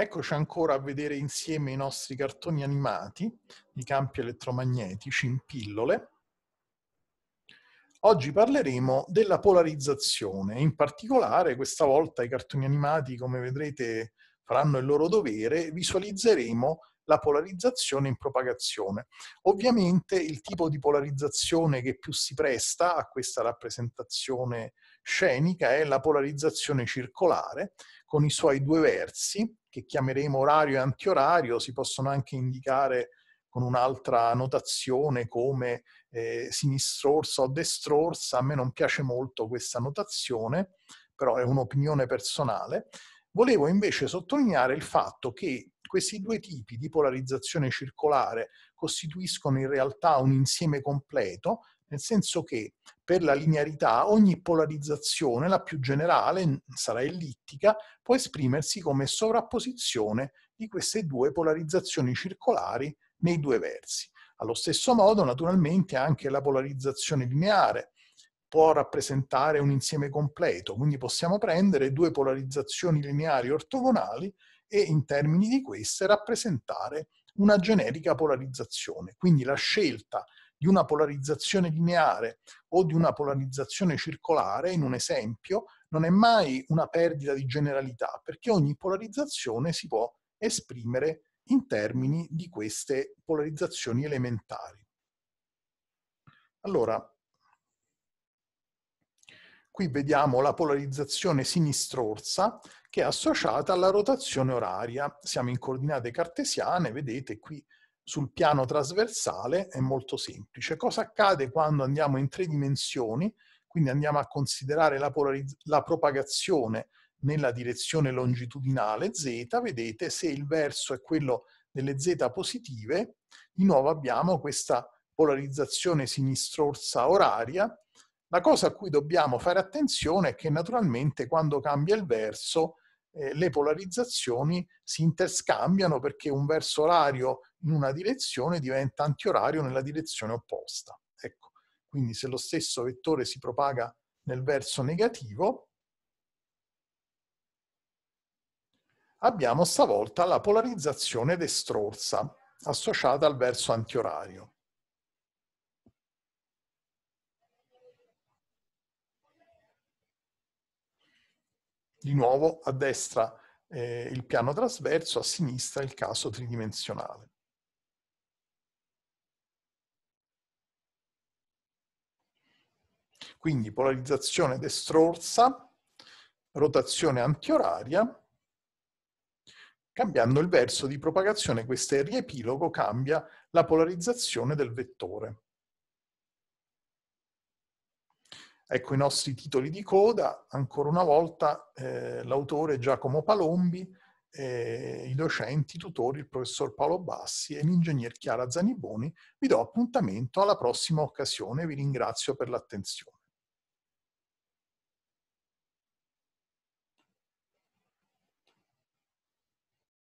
Eccoci ancora a vedere insieme i nostri cartoni animati di campi elettromagnetici in pillole. Oggi parleremo della polarizzazione, in particolare questa volta i cartoni animati, come vedrete, faranno il loro dovere, visualizzeremo la polarizzazione in propagazione. Ovviamente il tipo di polarizzazione che più si presta a questa rappresentazione scenica è la polarizzazione circolare, con i suoi due versi, che chiameremo orario e antiorario si possono anche indicare con un'altra notazione come eh, sinistrorsa o destrorsa, a me non piace molto questa notazione, però è un'opinione personale. Volevo invece sottolineare il fatto che questi due tipi di polarizzazione circolare costituiscono in realtà un insieme completo, nel senso che per la linearità ogni polarizzazione, la più generale, sarà ellittica, può esprimersi come sovrapposizione di queste due polarizzazioni circolari nei due versi. Allo stesso modo, naturalmente, anche la polarizzazione lineare può rappresentare un insieme completo, quindi possiamo prendere due polarizzazioni lineari ortogonali e in termini di queste rappresentare una generica polarizzazione. Quindi la scelta di una polarizzazione lineare o di una polarizzazione circolare, in un esempio, non è mai una perdita di generalità, perché ogni polarizzazione si può esprimere in termini di queste polarizzazioni elementari. Allora, qui vediamo la polarizzazione sinistrorsa che è associata alla rotazione oraria. Siamo in coordinate cartesiane, vedete qui sul piano trasversale è molto semplice. Cosa accade quando andiamo in tre dimensioni? Quindi andiamo a considerare la, la propagazione nella direzione longitudinale z, vedete se il verso è quello delle z positive, di nuovo abbiamo questa polarizzazione sinistrorsa oraria. La cosa a cui dobbiamo fare attenzione è che naturalmente quando cambia il verso eh, le polarizzazioni si interscambiano perché un verso orario in una direzione diventa antiorario nella direzione opposta. Ecco, quindi se lo stesso vettore si propaga nel verso negativo, abbiamo stavolta la polarizzazione destrorsa associata al verso antiorario. Di nuovo a destra eh, il piano trasverso, a sinistra il caso tridimensionale. Quindi polarizzazione destrorsa, rotazione antioraria, cambiando il verso di propagazione, questo riepilogo cambia la polarizzazione del vettore. Ecco i nostri titoli di coda, ancora una volta eh, l'autore Giacomo Palombi, eh, i docenti, i tutori, il professor Paolo Bassi e l'ingegner Chiara Zaniboni. Vi do appuntamento alla prossima occasione, vi ringrazio per l'attenzione.